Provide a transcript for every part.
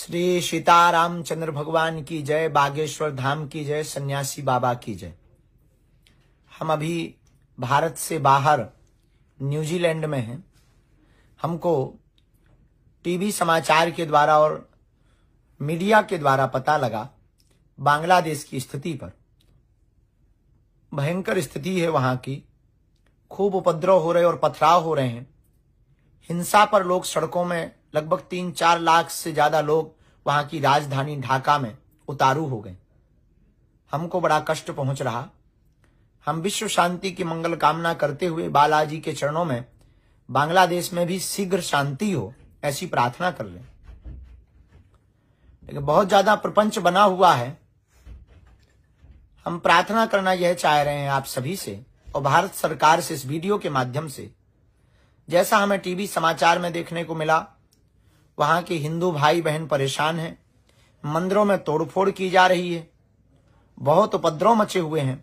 श्री सीताराम चंद्र भगवान की जय बागेश्वर धाम की जय सन्यासी बाबा की जय हम अभी भारत से बाहर न्यूजीलैंड में हैं हमको टीवी समाचार के द्वारा और मीडिया के द्वारा पता लगा बांग्लादेश की स्थिति पर भयंकर स्थिति है वहां की खूब उपद्रव हो रहे और पथराव हो रहे हैं हिंसा पर लोग सड़कों में लगभग तीन चार लाख से ज्यादा लोग वहां की राजधानी ढाका में उतारू हो गए हमको बड़ा कष्ट पहुंच रहा हम विश्व शांति की मंगल कामना करते हुए बालाजी के चरणों में बांग्लादेश में भी शीघ्र शांति हो ऐसी प्रार्थना कर रहे लेकिन बहुत ज्यादा प्रपंच बना हुआ है हम प्रार्थना करना यह चाह रहे हैं आप सभी से और भारत सरकार से इस वीडियो के माध्यम से जैसा हमें टीवी समाचार में देखने को मिला वहां के हिंदू भाई बहन परेशान हैं मंदिरों में तोड़फोड़ की जा रही है बहुत उपद्रव मचे हुए हैं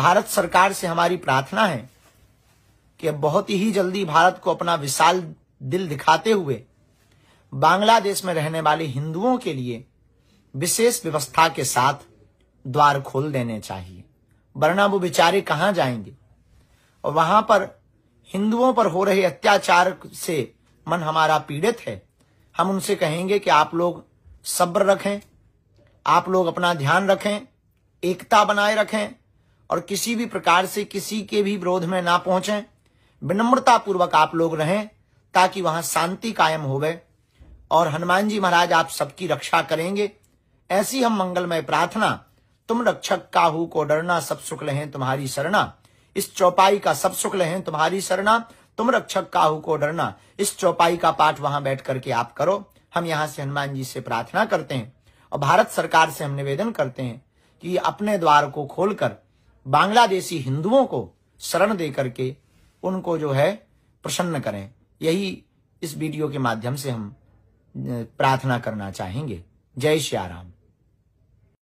भारत सरकार से हमारी प्रार्थना है कि बहुत ही जल्दी भारत को अपना विशाल दिल दिखाते हुए बांग्लादेश में रहने वाले हिंदुओं के लिए विशेष व्यवस्था के साथ द्वार खोल देने चाहिए वरना वो बेचारे कहाँ जाएंगे और वहां पर हिंदुओं पर हो रहे अत्याचार से मन हमारा पीड़ित है हम उनसे कहेंगे कि आप लोग सब्र रखें आप लोग अपना ध्यान रखें एकता बनाए रखें और किसी भी प्रकार से किसी के भी विरोध में ना पहुंचे विनम्रता पूर्वक आप लोग रहें ताकि वहां शांति कायम हो गए और हनुमान जी महाराज आप सबकी रक्षा करेंगे ऐसी हम मंगलमय प्रार्थना तुम रक्षक काहू को डरना सब सुख लहें तुम्हारी शरणा इस चौपाई का सब सुख लहें तुम्हारी शरणा तुम रक्षक काहू को डरना इस चौपाई का पाठ वहां बैठ करके आप करो हम यहाँ से हनुमान जी से प्रार्थना करते हैं और भारत सरकार से हम निवेदन करते हैं कि अपने द्वार को खोलकर बांग्लादेशी हिंदुओं को शरण दे करके उनको जो है प्रसन्न करें यही इस वीडियो के माध्यम से हम प्रार्थना करना चाहेंगे जय श्याराम